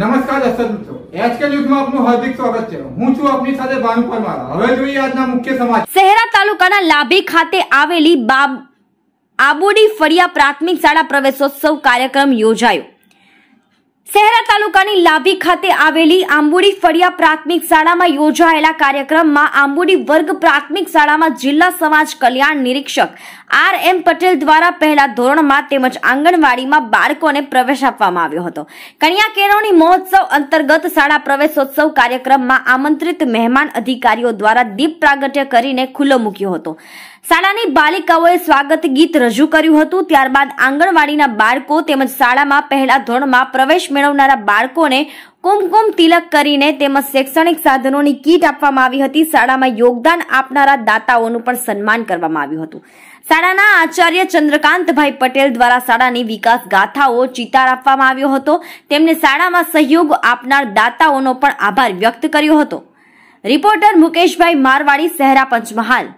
નમસ્કાર દર્શક મિત્રો એચકે ન્યૂઝમાં આપનું હાર્દિક સ્વાગત છે હું છું આપની સાથે ભાનુ પરમાર હવે જોઈએ આજના મુખ્ય સમાચાર શહેરા તાલુકાના લાભી ખાતે આવેલી બાબ આબોડી ફળિયા પ્રાથમિક શાળા પ્રવેશોત્સવ કાર્યક્રમ યોજાયો તાલુકાની લાભી ખાતે આવેલી આંબુડી ફળિયા પ્રાથમિક શાળામાં યોજાયેલા કાર્યક્રમમાં આંબુડી વર્ગ પ્રાથમિક શાળામાં જિલ્લા સમાજ કલ્યાણ નિરીક્ષક આર એમ પટેલ દ્વારા પહેલા ધોરણમાં તેમજ આંગણવાડીમાં બાળકોને પ્રવેશ આપવામાં આવ્યો હતો કન્યા કેળવણી મહોત્સવ અંતર્ગત શાળા પ્રવેશોત્સવ કાર્યક્રમમાં આમંત્રિત મહેમાન અધિકારીઓ દ્વારા દીપ પ્રાગટ્ય કરીને ખુલ્લો મૂક્યો હતો શાળાની બાલિકાઓએ સ્વાગત ગીત રજૂ કર્યું હતું ત્યારબાદ આંગણવાડીના બાળકો તેમજ શાળામાં પહેલા ધોરણમાં પ્રવેશ મેળવનારા બાળકોને કુમકુમ તિલક કરીને તેમજ શૈક્ષણિક સાધનોની કીટ આપવામાં આવી હતી શાળામાં યોગદાન આપનારા દાતાઓનું પણ સન્માન કરવામાં આવ્યું હતું શાળાના આચાર્ય ચંદ્રકાંતભાઈ પટેલ દ્વારા શાળાની વિકાસ ગાથાઓ ચિતાર આપવામાં આવ્યો હતો તેમને શાળામાં સહયોગ આપનાર દાતાઓનો પણ આભાર વ્યક્ત કર્યો હતો રિપોર્ટર મુકેશભાઈ મારવાડી સહેરા પંચમહાલ